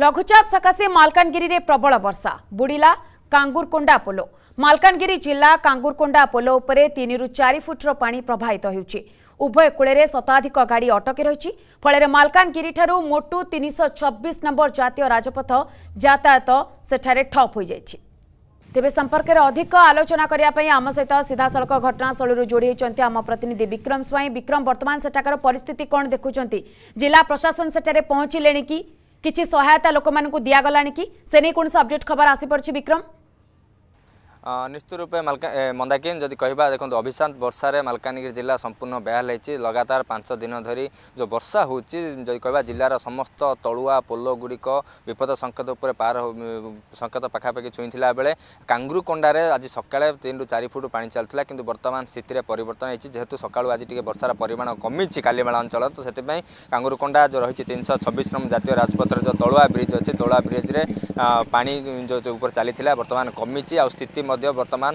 ଲଘୁଚାପ ସକାଶେ ମାଲକାନଗିରିରେ ପ୍ରବଳ ବର୍ଷା ବୁଡ଼ିଲା କାଙ୍ଗୁରକୋଣ୍ଡା ପୋଲ ମାଲକାନଗିରି ଜିଲ୍ଲା କାଙ୍ଗୁରକୋଣ୍ଡା ପୋଲ ଉପରେ ତିନିରୁ ଚାରି ଫୁଟର ପାଣି ପ୍ରବାହିତ ହେଉଛି ଉଭୟ କୂଳରେ ଶତାଧିକ ଗାଡ଼ି ଅଟକି ରହିଛି ଫଳରେ ମାଲକାନଗିରିଠାରୁ ମୋଟୁ ତିନିଶହ ଛବିଶ ନମ୍ବର ଜାତୀୟ ରାଜପଥ ଯାତାୟାତ ସେଠାରେ ଠପ୍ ହୋଇଯାଇଛି ତେବେ ସମ୍ପର୍କରେ ଅଧିକ ଆଲୋଚନା କରିବା ପାଇଁ ଆମ ସହିତ ସିଧାସଳଖ ଘଟଣାସ୍ଥଳୀରୁ ଯୋଡ଼ି ହୋଇଛନ୍ତି ଆମ ପ୍ରତିନିଧି ବିକ୍ରମ ସ୍ୱାଇଁ ବିକ୍ରମ ବର୍ତ୍ତମାନ ସେଠାକାର ପରିସ୍ଥିତି କ'ଣ ଦେଖୁଛନ୍ତି ଜିଲ୍ଲା ପ୍ରଶାସନ ସେଠାରେ ପହଞ୍ଚିଲେଣି କି କିଛି ସହାୟତା ଲୋକମାନଙ୍କୁ ଦିଆଗଲାଣି କି ସେ ନେଇ କୌଣସି ଅପଡେଟ୍ ଖବର ଆସିପାରୁଛି ବିକ୍ରମ निश्चित जदि मन्दाकिन् जि अभिशांत वर्षा वर्ष मालकानगिरी जिल्ला सम्पूर्ण ब्यालहेक लगातार पाँच दिन धरी जो वर्षा हो हुन्छ जिम् जस्तुवा पोल गुडिक विपद सङ्केत उप पार सङ्केत पाखापा छुइँला बेला काङ्गुरकण्डार आज सकाले तिन रु चारिफ फुट्ने चाहिँ कि बर्तन स्थितिले पर्तन हो सकालु आज टे बर्षार परिमाण कमी कालीमेला कमिची कालीमाला अञ्चल त्यतिरकडा जो रहेछ तिन सय छब्बिसम्म जातीय राजपथ जो तलुवा ब्रिज अहिले तलुवा ब्रिज्रे ऊपर चिला वर्तमान कमिची आ स्थिति মধ্যে বর্তমান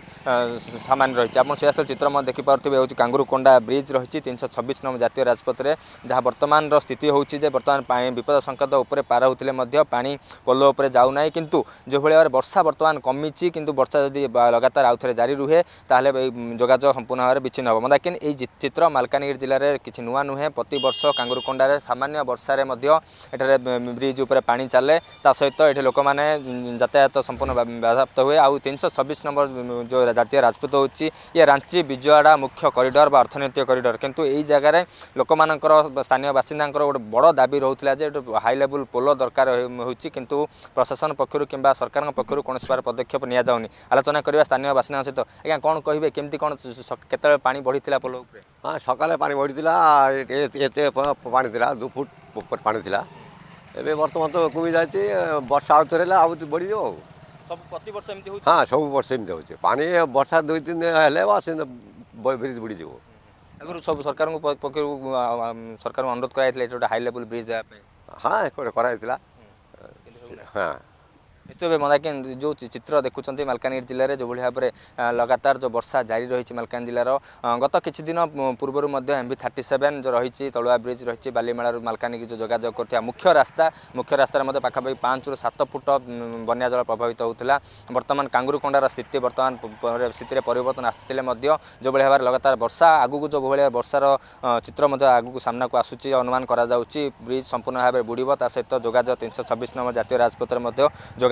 সামান্য রয়েছে আপনার সে আসলে চিত্র মধ্যে দেখিপারে হচ্ছে কাঙ্গুরুকোন্ডা ব্রিজ রয়েছে তিনশো ছবিশ নম জাতীয় রাজপথে যা বর্তমানর স্থিতি হচ্ছে যে বর্তমান পানি বিপদ সংকেত উপরে পার হলে মধ্যে পানি পোল উপরে যাও না কিন্তু যেভাবে ভাবে বর্ষা বর্তমান কমিছি কিন্তু বর্ষা যদি লগাতার আউথরে জারি রুহে তাহলে এই যোগাযোগ সম্পূর্ণ ভাবে বিচ্ছিন্ন হব মন্দাকিন এই চিত্র মালকানগিরি জেলার কিছু নূয়া নুহে প্রতবর্ষ কাঙ্গুরুকোন্ডার সামান্য বর্ষার মধ্যে এটার ব্রিজ উপরে পানি চালে তা সহিত এটি লোক যাতায়াত সম্পূর্ণ বাধাপ্ত হুয়ে আউ তিনশো ছবিশ নম্বর নম্বর যে জাতীয় রাজপথ হচ্ছে ইয়ে রাঞ্চি বিজয়ওয়াড়া মুখ্য କରିଡର୍ ବା ଅର୍ଥନୈତିକ କରିଡର୍ କିନ୍ତୁ ଏଇ ଜାଗାରେ ଲୋକମାନଙ୍କର ସ୍ଥାନୀୟ ବାସିନ୍ଦାଙ୍କର ଗୋଟେ ବଡ଼ ଦାବି ରହୁଥିଲା ଯେ ଗୋଟେ ହାଇ ଲେବୁଲ୍ ପୋଲ ଦରକାର ହେଉଛି କିନ୍ତୁ ପ୍ରଶାସନ ପକ୍ଷରୁ କିମ୍ବା ସରକାରଙ୍କ ପକ୍ଷରୁ କୌଣସି ପ୍ରକାର ପଦକ୍ଷେପ ନିଆଯାଉନି ଆଲୋଚନା କରିବା ସ୍ଥାନୀୟ ବାସିନ୍ଦାଙ୍କ ସହିତ ଆଜ୍ଞା କ'ଣ କହିବେ କେମିତି କ'ଣ କେତେବେଳେ ପାଣି ବଢ଼ିଥିଲା ପୋଲ ଉପରେ ହଁ ସକାଳେ ପାଣି ବଢ଼ିଥିଲା ଏତେ ପାଣି ଥିଲା ଦୁଇ ଫୁଟ ପାଣି ଥିଲା ଏବେ ବର୍ତ୍ତମାନ ତ କମି ଯାଇଛି ବର୍ଷା ଆଉ ଥରେ ହେଲେ ଆଉ ବଢ଼ିଯିବ ଆଉ ହଁ হ্যাঁ সবু বর্ষ এমনি হচ্ছে পানি বর্ষা দুই তিন দিন হলে আসে ବ୍ରିଜ୍ ବୁଡ଼ିଯିବ ଆଗରୁ ସବୁ ସରକାରଙ୍କ ପକ୍ଷରୁ ସରକାରଙ୍କୁ ଅନୁରୋଧ କରାଯାଇଥିଲା ଏଠି ଗୋଟେ ହାଇ ଲେବୁଲ୍ ବ୍ରିଜ୍ ଦେବା ପାଇଁ ହଁ କରାଯାଇଥିଲା ହଁ ନିଶ୍ଚିତ ଭାବେ ମନ୍ଦାକି ଯେଉଁ ଚିତ୍ର ଦେଖୁଛନ୍ତି ମାଲକାନଗିରି ଜିଲ୍ଲାରେ ଯେଉଁଭଳି ଭାବରେ ଲଗାତାର ଯେଉଁ ବର୍ଷା ଜାରି ରହିଛି ମାଲକାନଗିରି ଜିଲ୍ଲାର ଗତ କିଛି ଦିନ ପୂର୍ବରୁ ମଧ୍ୟ ଏମ୍ବି ଥାର୍ଟି ସେଭେନ୍ ଯେଉଁ ରହିଛି ତଳୁଆ ବ୍ରିଜ୍ ରହିଛି ବାଲିମେଳାରୁ ମାଲକାନଗିରି ଯେଉଁ ଯୋଗାଯୋଗ କରୁଥିବା ମୁଖ୍ୟ ରାସ୍ତା ମୁଖ୍ୟ ରାସ୍ତାରେ ମଧ୍ୟ ପାଖାପାଖି ପାଞ୍ଚରୁ ସାତ ଫୁଟ ବନ୍ୟା ଜଳ ପ୍ରଭାବିତ ହେଉଥିଲା ବର୍ତ୍ତମାନ କାଙ୍ଗୁରୁକୋଣ୍ଡାର ସ୍ଥିତି ବର୍ତ୍ତମାନ ସ୍ଥିତିରେ ପରିବର୍ତ୍ତନ ଆସିଥିଲେ ମଧ୍ୟ ଯେଉଁଭଳି ଭାବରେ ଲଗାତାର ବର୍ଷା ଆଗକୁ ଯେଉଁଭଳି ବର୍ଷାର ଚିତ୍ର ମଧ୍ୟ ଆଗକୁ ସାମ୍ନାକୁ ଆସୁଛି ଅନୁମାନ କରାଯାଉଛି ବ୍ରିଜ୍ ସମ୍ପୂର୍ଣ୍ଣ ଭାବେ ବୁଡ଼ିବ ତା ସହିତ ଯୋଗାଯୋଗ ତିନିଶହ ଛବିଶ ନମ୍ବର ଜାତୀୟ ରାଜପଥରେ ମଧ୍ୟ ଯୋଗାଯୋଗ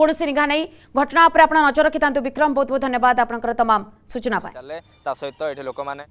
କୌଣସି ନିଘା ନାହିଁ ଘଟଣା ଉପରେ ଆପଣ ନଜର ରଖିଥାନ୍ତୁ ବିକ୍ରମ ବହୁତ ବହୁତ ଧନ୍ୟବାଦ ଆପଣଙ୍କର ତମାମ ସୂଚନା ପାଇଁ ତା ସହିତ ଏଠି ଲୋକମାନେ